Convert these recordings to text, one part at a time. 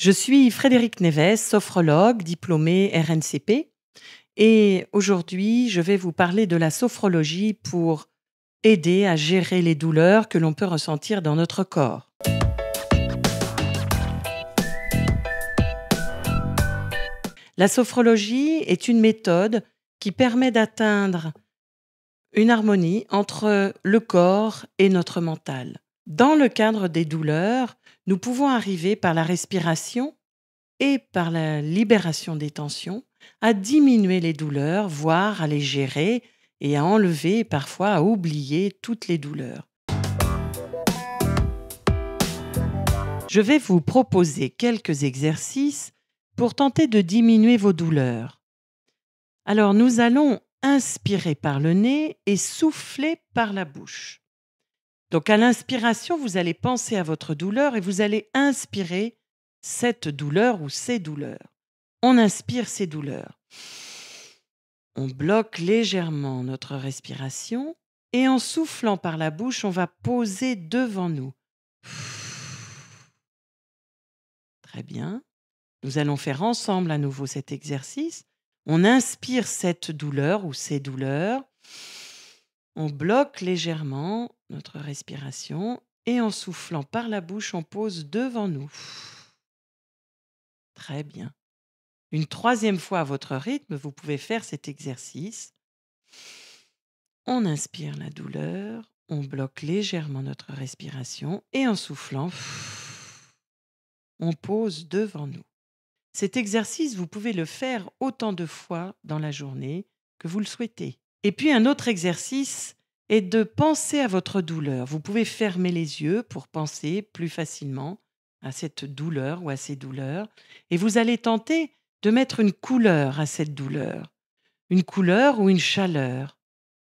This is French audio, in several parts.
Je suis Frédéric Neves, sophrologue, diplômé RNCP. Et aujourd'hui, je vais vous parler de la sophrologie pour aider à gérer les douleurs que l'on peut ressentir dans notre corps. La sophrologie est une méthode qui permet d'atteindre une harmonie entre le corps et notre mental. Dans le cadre des douleurs, nous pouvons arriver par la respiration et par la libération des tensions à diminuer les douleurs, voire à les gérer et à enlever, parfois à oublier toutes les douleurs. Je vais vous proposer quelques exercices pour tenter de diminuer vos douleurs. Alors nous allons inspirer par le nez et souffler par la bouche. Donc à l'inspiration, vous allez penser à votre douleur et vous allez inspirer cette douleur ou ces douleurs. On inspire ces douleurs. On bloque légèrement notre respiration et en soufflant par la bouche, on va poser devant nous. Très bien. Nous allons faire ensemble à nouveau cet exercice. On inspire cette douleur ou ces douleurs on bloque légèrement notre respiration et en soufflant par la bouche, on pose devant nous. Très bien. Une troisième fois à votre rythme, vous pouvez faire cet exercice. On inspire la douleur, on bloque légèrement notre respiration et en soufflant, on pose devant nous. Cet exercice, vous pouvez le faire autant de fois dans la journée que vous le souhaitez. Et puis un autre exercice est de penser à votre douleur. Vous pouvez fermer les yeux pour penser plus facilement à cette douleur ou à ces douleurs, et vous allez tenter de mettre une couleur à cette douleur, une couleur ou une chaleur.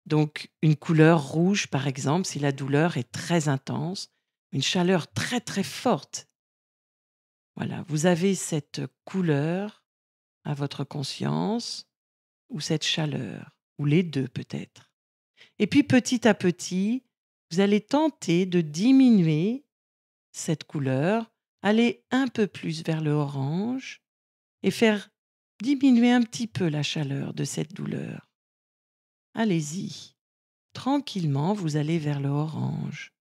Donc une couleur rouge, par exemple, si la douleur est très intense, une chaleur très très forte. Voilà, vous avez cette couleur à votre conscience ou cette chaleur ou les deux peut-être. Et puis petit à petit, vous allez tenter de diminuer cette couleur, aller un peu plus vers le orange et faire diminuer un petit peu la chaleur de cette douleur. Allez-y. Tranquillement, vous allez vers le orange.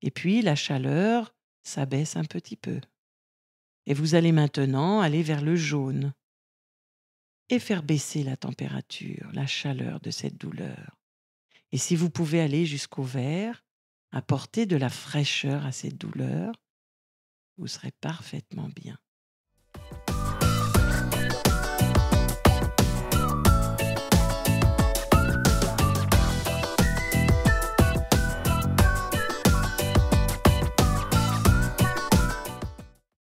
Et puis la chaleur s'abaisse un petit peu. Et vous allez maintenant aller vers le jaune et faire baisser la température, la chaleur de cette douleur. Et si vous pouvez aller jusqu'au vert, apporter de la fraîcheur à cette douleur, vous serez parfaitement bien.